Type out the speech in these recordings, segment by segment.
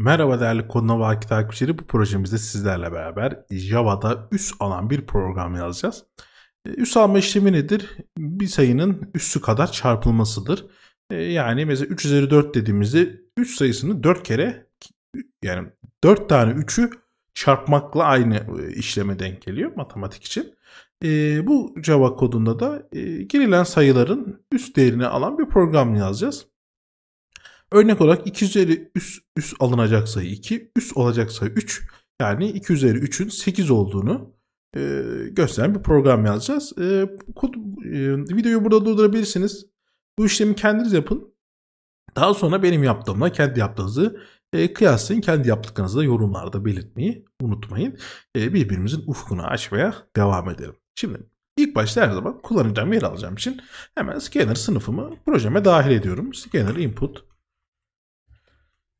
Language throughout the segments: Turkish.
Merhaba değerli Koduna Vakit takipçileri. Bu projemizde sizlerle beraber Java'da üs alan bir program yazacağız. E, üs alma işlemi nedir? Bir sayının üssü kadar çarpılmasıdır. E, yani mesela 3 üzeri 4 dediğimizde 3 sayısını 4 kere yani 4 tane 3'ü çarpmakla aynı e, işleme denk geliyor matematik için. Bu Java kodunda da girilen sayıların üst değerini alan bir program yazacağız. Örnek olarak 2 üzeri üst, üst alınacak sayı 2, üst olacak sayı 3. Yani 2 üzeri 3'ün 8 olduğunu e, gösteren bir program yazacağız. E, kod, e, videoyu burada durdurabilirsiniz. Bu işlemi kendiniz yapın. Daha sonra benim yaptığımla kendi yaptığınızı e, kıyaslayın. Kendi yaptıklarınızı da yorumlarda belirtmeyi unutmayın. E, birbirimizin ufkunu açmaya devam edelim. Şimdi ilk başta her zaman kullanacağım, yer alacağım için hemen scanner sınıfımı projeme dahil ediyorum. Scanner input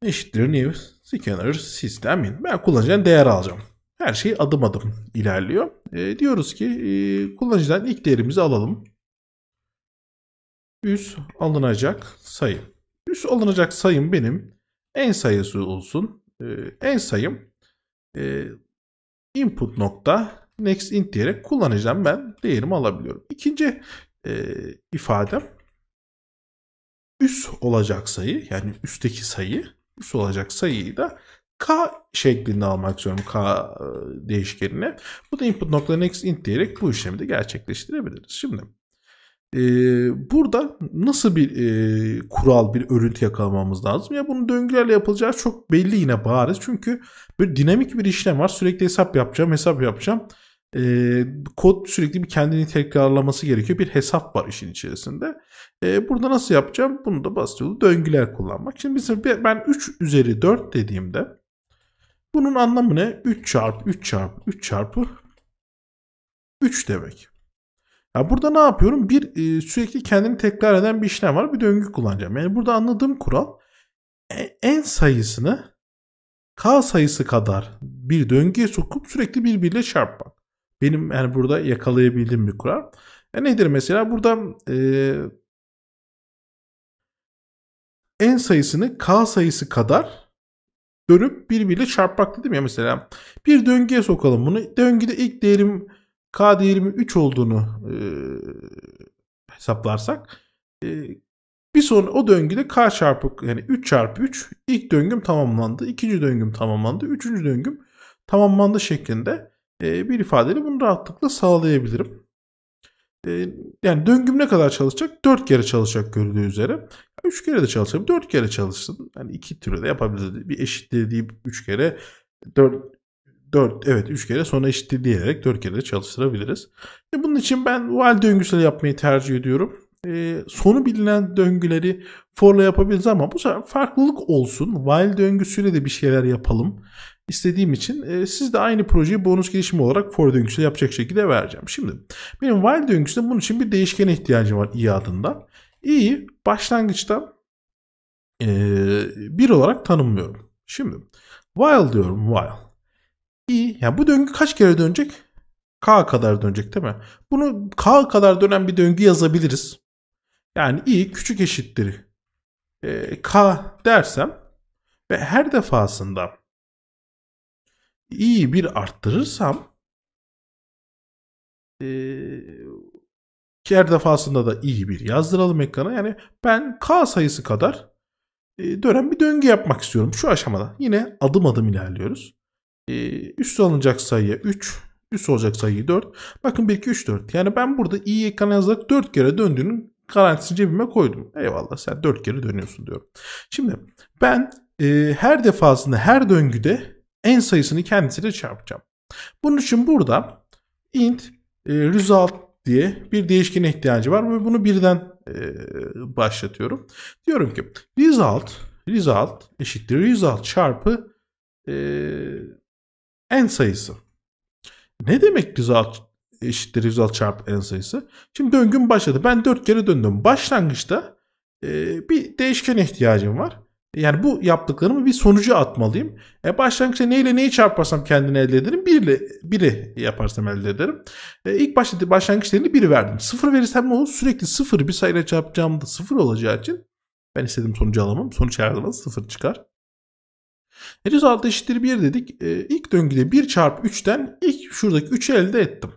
eşittir nev scanner sistemin. Ben kullanıcıdan değer alacağım. Her şey adım adım ilerliyor. E, diyoruz ki e, kullanıcıdan ilk değerimizi alalım. Üst alınacak sayı. Üst alınacak sayım benim en sayısı olsun. E, en sayım e, input nokta next int diyerek kullanıcıdan ben değerimi alabiliyorum. İkinci e, ifadem üst olacak sayı yani üstteki sayı olacak sayıyı da k şeklinde almak istiyorum k e, değişkenine. Bu da input nokta next int diyerek bu işlemi de gerçekleştirebiliriz. Şimdi e, burada nasıl bir e, kural bir örüntü yakalamamız lazım? Ya bunu döngülerle yapılacağı çok belli yine bariz. Çünkü böyle dinamik bir işlem var. Sürekli hesap yapacağım, hesap yapacağım. E, kod sürekli bir kendini tekrarlaması gerekiyor. Bir hesap var işin içerisinde. E, burada nasıl yapacağım? Bunu da basit yolu döngüler kullanmak. Şimdi mesela ben 3 üzeri 4 dediğimde bunun anlamı ne? 3 çarpı 3 çarpı 3 çarpı 3 demek. Ya burada ne yapıyorum? Bir e, sürekli kendini tekrar eden bir işlem var. Bir döngü kullanacağım. Yani burada anladığım kural e, en sayısını k sayısı kadar bir döngüye sokup sürekli birbiriyle çarpmak. Benim yani burada yakalayabildiğim bir kural. E nedir mesela? Burada e, en sayısını k sayısı kadar dönüp birbiriyle çarpmak dedim ya mesela. Bir döngüye sokalım bunu. Döngüde ilk değerim k değerimi 3 olduğunu e, hesaplarsak e, bir son o döngüde k çarpı yani 3 çarpı 3 ilk döngüm tamamlandı. ikinci döngüm tamamlandı. Üçüncü döngüm tamamlandı şeklinde e, bir ifadeyle bunu rahatlıkla sağlayabilirim. E, yani döngüm ne kadar çalışacak? 4 kere çalışacak görüldüğü üzere. 3 kere de çalışabilir, 4 kere çalışsın. Yani iki türü de yapabilir. Bir eşitliği deyip 3 kere 4 4 evet 3 kere sonra eşitliği diyerek 4 kere de çalıştırabiliriz. E bunun için ben while döngüsel yapmayı tercih ediyorum e, sonu bilinen döngüleri forla yapabiliriz ama bu sefer farklılık olsun. While döngüsüyle de bir şeyler yapalım istediğim için e, siz de aynı projeyi bonus gelişimi olarak for döngüsüyle yapacak şekilde vereceğim. Şimdi benim while döngüsünde bunun için bir değişkene ihtiyacım var i adında. i'yi başlangıçta e, bir olarak tanımlıyorum. Şimdi while diyorum while. i yani bu döngü kaç kere dönecek? K kadar dönecek değil mi? Bunu K kadar dönen bir döngü yazabiliriz. Yani i küçük eşittir e, k dersem ve her defasında i'yi bir arttırırsam e, her defasında da i'yi bir yazdıralım ekrana. Yani ben k sayısı kadar e, dönen bir döngü yapmak istiyorum şu aşamada. Yine adım adım ilerliyoruz. E, üst alınacak sayıya 3, üst olacak sayıyı 4. Bakın 1, 2, 3, 4. Yani ben burada i'yi ekrana yazarak 4 kere döndüğünün garantisi cebime koydum. Eyvallah sen dört kere dönüyorsun diyorum. Şimdi ben e, her defasında her döngüde en sayısını kendisiyle çarpacağım. Bunun için burada int e, result diye bir değişkene ihtiyacı var ve bunu birden e, başlatıyorum. Diyorum ki result result eşittir result çarpı e, n sayısı. Ne demek result eşittir 106 çarpı en sayısı. Şimdi döngüm başladı. Ben 4 kere döndüm. Başlangıçta e, bir değişken ihtiyacım var. Yani bu yaptıklarımı bir sonucu atmalıyım. E başlangıçta neyle neyi çarparsam kendini elde ederim. Biriyle, biri yaparsam elde ederim. E ilk başta başlangıç değerini biri verdim. Sıfır verirsem ne olur? Sürekli sıfır bir sayıyla çarpacağım da sıfır olacağı için ben istediğim sonucu alamam. Sonuç her zaman sıfır çıkar. E 106 eşittir 1 dedik. E, ilk döngüde 1 çarpı 3'ten ilk şuradaki 3'ü elde ettim.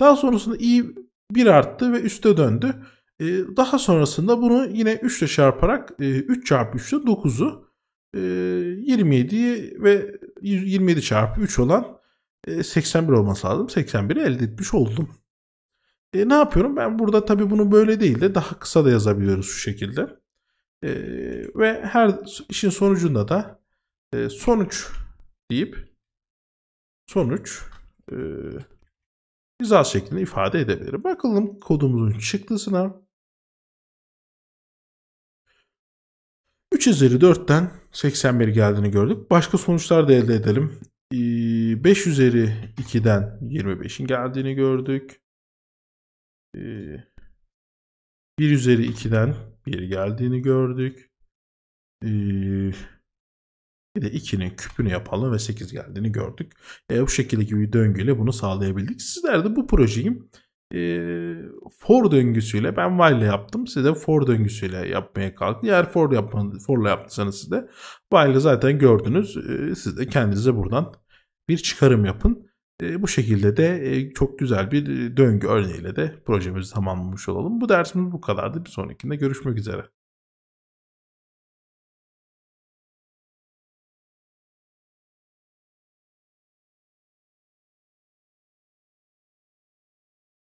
Daha sonrasında i 1 arttı ve üste döndü. Ee, daha sonrasında bunu yine 3 ile çarparak 3 e, çarpı 3 ile 9'u e, ve 27 çarpı 3 olan 81 e, olması lazım. 81'i elde etmiş oldum. E, ne yapıyorum? Ben burada tabii bunu böyle değil de daha kısa da yazabiliyoruz şu şekilde. E, ve her işin sonucunda da e, sonuç deyip sonuç e, güzel şekilde ifade edebilir. Bakalım kodumuzun çıktısına. 3 üzeri 4'ten 81 geldiğini gördük. Başka sonuçlar da elde edelim. 5 ee, üzeri 2'den 25'in geldiğini gördük. 1 ee, üzeri 2'den 1 geldiğini gördük. Ee, bir de 2'nin küpünü yapalım ve 8 geldiğini gördük. E, bu şekildeki bir döngüyle bunu sağlayabildik. Sizler de bu projeyi e, for döngüsüyle ben while ile yaptım. Siz de for döngüsüyle yapmaya kalktınız. Eğer for yapmanız, for yaptıysanız siz de while zaten gördünüz. E, siz de kendinize buradan bir çıkarım yapın. E, bu şekilde de e, çok güzel bir döngü örneğiyle de projemizi tamamlamış olalım. Bu dersimiz bu kadardı. Bir sonrakinde görüşmek üzere.